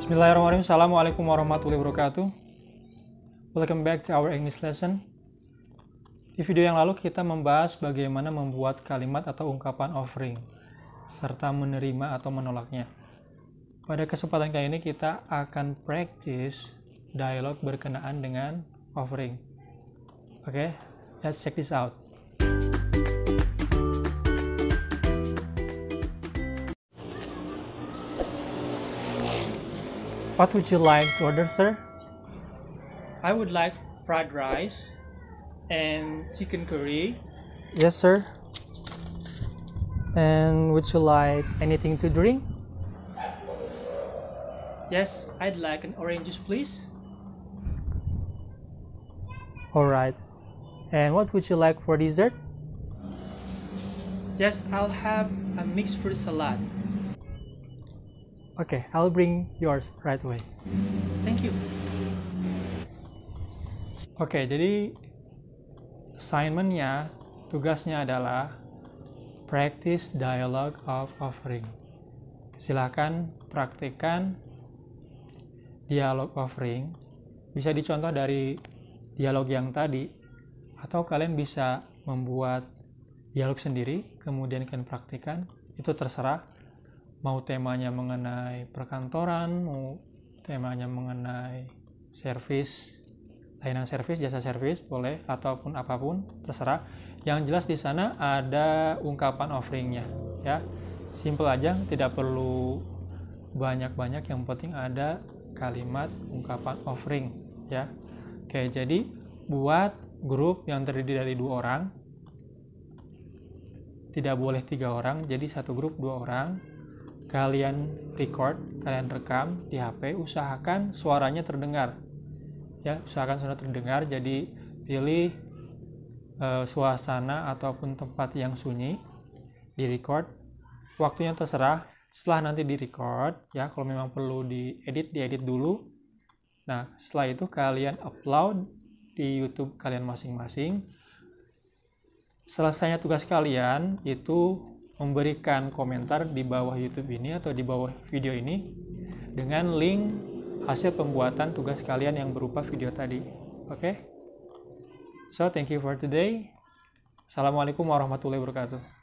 Bismillahirrahmanirrahim. Assalamualaikum warahmatullahi wabarakatuh. Welcome back to our English lesson. Di video yang lalu kita membahas bagaimana membuat kalimat atau ungkapan offering serta menerima atau menolaknya. Pada kesempatan kali ini kita akan practice dialog berkenaan dengan offering. Oke, okay? let's check this out. What would you like to order, sir? I would like fried rice and chicken curry. Yes, sir. And would you like anything to drink? Yes, I'd like an orange juice, please. All right. And what would you like for dessert? Yes, I'll have a mixed fruit salad. Okay, I'll bring yours right away. Thank you. Oke, okay, jadi assignment-nya, tugasnya adalah practice dialogue of offering. Silahkan praktikkan dialog offering. Bisa dicontoh dari dialog yang tadi, atau kalian bisa membuat dialog sendiri, kemudian kalian praktikkan. Itu terserah mau temanya mengenai perkantoran mau temanya mengenai servis layanan servis jasa servis boleh ataupun apapun terserah yang jelas di sana ada ungkapan offeringnya ya simple aja tidak perlu banyak-banyak yang penting ada kalimat ungkapan offering ya oke jadi buat grup yang terdiri dari dua orang tidak boleh tiga orang jadi satu grup dua orang kalian record, kalian rekam di HP, usahakan suaranya terdengar. Ya, usahakan suara terdengar. Jadi pilih e, suasana ataupun tempat yang sunyi, di record. Waktunya terserah. Setelah nanti di record, ya kalau memang perlu diedit, diedit dulu. Nah, setelah itu kalian upload di YouTube kalian masing-masing. Selesainya tugas kalian itu memberikan komentar di bawah YouTube ini atau di bawah video ini dengan link hasil pembuatan tugas kalian yang berupa video tadi. Oke? Okay? So, thank you for today. Assalamualaikum warahmatullahi wabarakatuh.